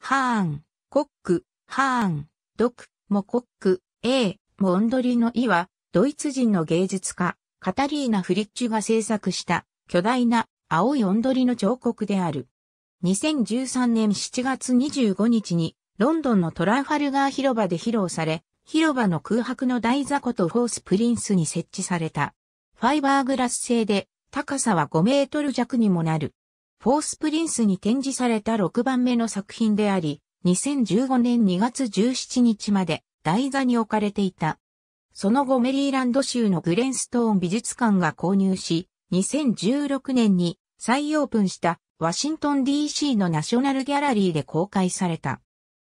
ハーン、コック、ハーン、ドク、モコック、エー、モンドリのイは、ドイツ人の芸術家、カタリーナ・フリッチュが制作した巨大な青いオンドリの彫刻である。2013年7月25日にロンドンのトラファルガー広場で披露され、広場の空白の台座ことフォースプリンスに設置された。ファイバーグラス製で高さは5メートル弱にもなるフォースプリンスに展示された6番目の作品であり、2015年2月17日まで台座に置かれていた。その後メリーランド州のグレンストーン美術館が購入し、2016年に再オープンしたワシントン DC のナショナルギャラリーで公開された。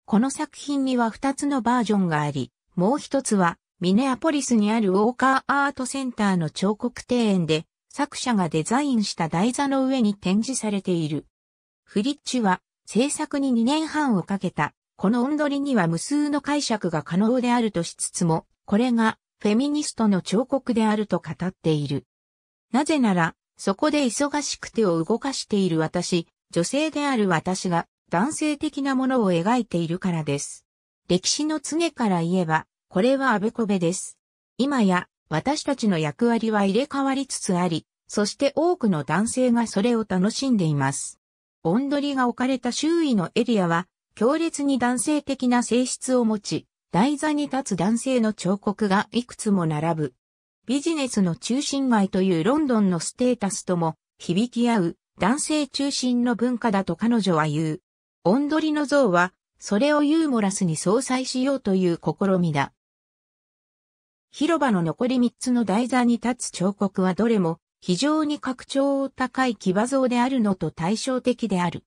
この作品には2つのバージョンがあり、もう一つはミネアポリスにあるウォーカーアートセンターの彫刻庭園で作者がデザインした台座の上に展示されている。フリッチは制作に2年半をかけた、この音取りには無数の解釈が可能であるとしつつも、これがフェミニストの彫刻であると語っている。なぜなら、そこで忙しく手を動かしている私、女性である私が男性的なものを描いているからです。歴史の常から言えば、これはあべこべです。今や、私たちの役割は入れ替わりつつあり、そして多くの男性がそれを楽しんでいます。オンドリが置かれた周囲のエリアは、強烈に男性的な性質を持ち、台座に立つ男性の彫刻がいくつも並ぶ。ビジネスの中心街というロンドンのステータスとも響き合う男性中心の文化だと彼女は言う。オンドリの像は、それをユーモラスに相殺しようという試みだ。広場の残り3つの台座に立つ彫刻はどれも非常に拡張を高い騎馬像であるのと対照的である。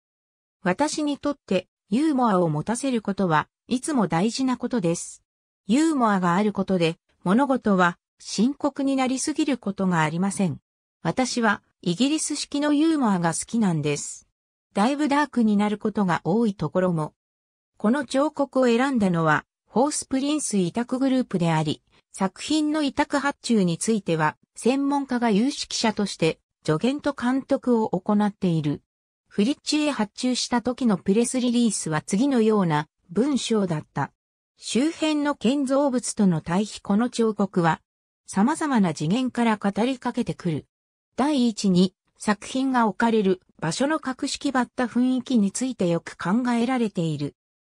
私にとってユーモアを持たせることはいつも大事なことです。ユーモアがあることで物事は深刻になりすぎることがありません。私はイギリス式のユーモアが好きなんです。だいぶダークになることが多いところも。この彫刻を選んだのは、ホースプリンス委託グループであり、作品の委託発注については、専門家が有識者として助言と監督を行っている。フリッチへ発注した時のプレスリリースは次のような文章だった。周辺の建造物との対比この彫刻は、様々な次元から語りかけてくる。第一に、作品が置かれる場所の格式ばった雰囲気についてよく考えられている。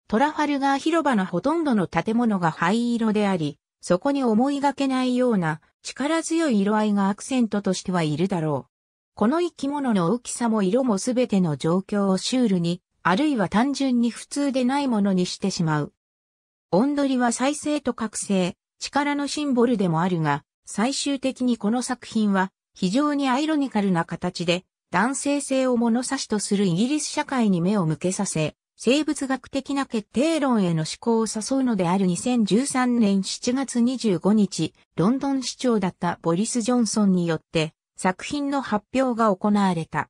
トラファルガー広場のほとんどの建物が灰色であり、そこに思いがけないような力強い色合いがアクセントとしてはいるだろう。この生き物の大きさも色もすべての状況をシュールに、あるいは単純に普通でないものにしてしまう。オンドリは再生と覚醒、力のシンボルでもあるが、最終的にこの作品は非常にアイロニカルな形で男性性を物差しとするイギリス社会に目を向けさせ、生物学的な決定論への思考を誘うのである2013年7月25日、ロンドン市長だったボリス・ジョンソンによって作品の発表が行われた。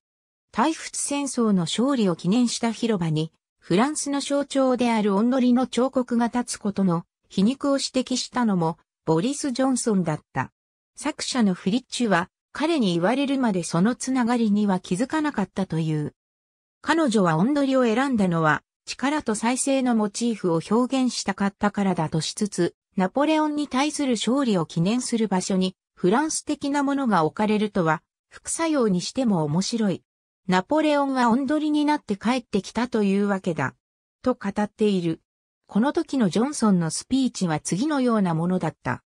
退仏戦争の勝利を記念した広場に、フランスの象徴であるおンのりの彫刻が立つことの皮肉を指摘したのも、ボリス・ジョンソンだった。作者のフリッチは、彼に言われるまでそのつながりには気づかなかったという。彼女は音取りを選んだのは、力と再生のモチーフを表現したかったからだとしつつ、ナポレオンに対する勝利を記念する場所に、フランス的なものが置かれるとは、副作用にしても面白い。ナポレオンは音取りになって帰ってきたというわけだ。と語っている。この時のジョンソンのスピーチは次のようなものだった。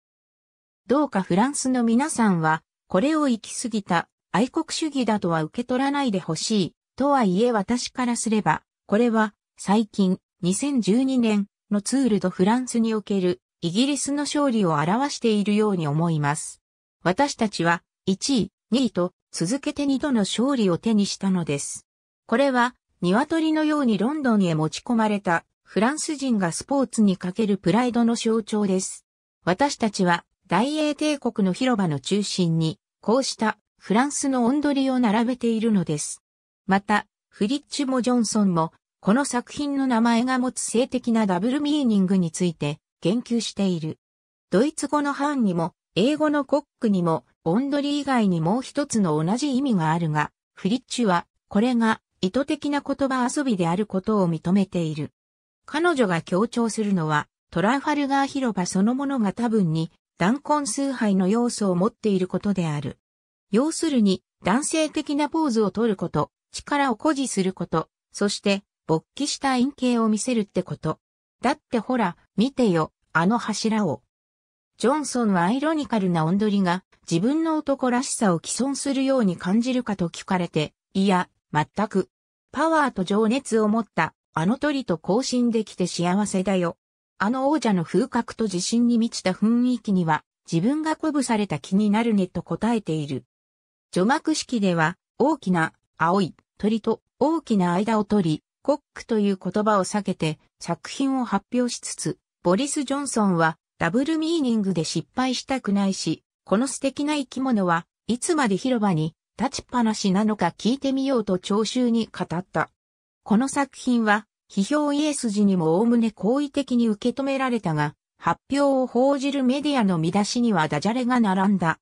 どうかフランスの皆さんは、これを行き過ぎた愛国主義だとは受け取らないでほしい。とはいえ私からすれば、これは最近2012年のツールドフランスにおけるイギリスの勝利を表しているように思います。私たちは1位、2位と続けて2度の勝利を手にしたのです。これは鶏のようにロンドンへ持ち込まれたフランス人がスポーツにかけるプライドの象徴です。私たちは大英帝国の広場の中心にこうしたフランスの音取りを並べているのです。また、フリッチもジョンソンも、この作品の名前が持つ性的なダブルミーニングについて言及している。ドイツ語のハンにも、英語のコックにも、オンドリー以外にもう一つの同じ意味があるが、フリッチは、これが意図的な言葉遊びであることを認めている。彼女が強調するのは、トラファルガー広場そのものが多分に、弾痕崇拝の要素を持っていることである。要するに、男性的なポーズを取ること、力を誇示すること、そして、勃起した陰茎を見せるってこと。だってほら、見てよ、あの柱を。ジョンソンはアイロニカルな音取りが自分の男らしさを既存するように感じるかと聞かれて、いや、全く。パワーと情熱を持ったあの鳥と交信できて幸せだよ。あの王者の風格と自信に満ちた雰囲気には自分が鼓舞された気になるねと答えている。除幕式では大きな青い鳥と大きな間を取り、コックという言葉を避けて作品を発表しつつ、ボリス・ジョンソンはダブルミーニングで失敗したくないし、この素敵な生き物はいつまで広場に立ちっぱなしなのか聞いてみようと聴衆に語った。この作品は、批評家筋にも概ね好意的に受け止められたが、発表を報じるメディアの見出しにはダジャレが並んだ。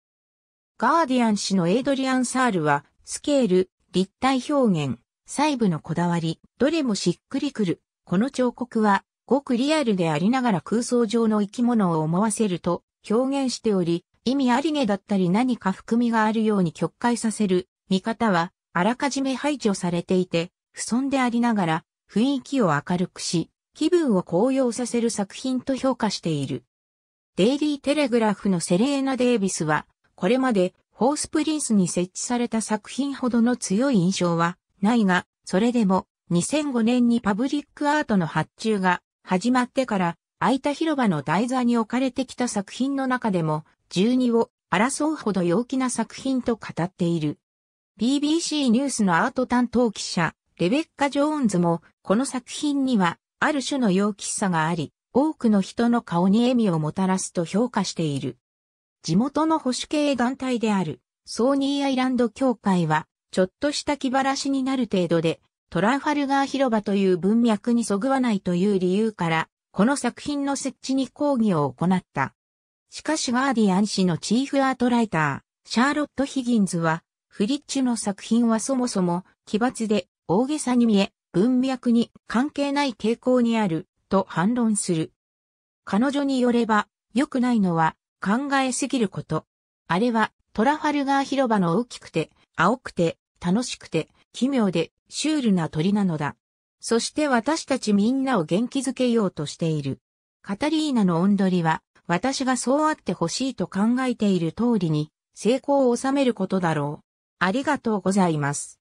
ガーディアン氏のエイドリアン・サールは、スケール、立体表現、細部のこだわり、どれもしっくりくる。この彫刻は、ごくリアルでありながら空想上の生き物を思わせると表現しており、意味ありげだったり何か含みがあるように曲解させる見方は、あらかじめ排除されていて、不存でありながら、雰囲気を明るくし、気分を高揚させる作品と評価している。デイリー・テレグラフのセレーナ・デイビスは、これまでホースプリンスに設置された作品ほどの強い印象はないが、それでも2005年にパブリックアートの発注が始まってから、空いた広場の台座に置かれてきた作品の中でも、12を争うほど陽気な作品と語っている。BBC ニュースのアート担当記者、レベッカ・ジョーンズも、この作品には、ある種の陽気さがあり、多くの人の顔に笑みをもたらすと評価している。地元の保守系団体であるソーニーアイランド協会は、ちょっとした気晴らしになる程度で、トラファルガー広場という文脈にそぐわないという理由から、この作品の設置に抗議を行った。しかしガーディアン氏のチーフアートライター、シャーロット・ヒギンズは、フリッチの作品はそもそも奇抜で大げさに見え、文脈に関係ない傾向にある、と反論する。彼女によれば、良くないのは、考えすぎること。あれは、トラファルガー広場の大きくて、青くて、楽しくて、奇妙で、シュールな鳥なのだ。そして私たちみんなを元気づけようとしている。カタリーナの音りは、私がそうあってほしいと考えている通りに、成功を収めることだろう。ありがとうございます。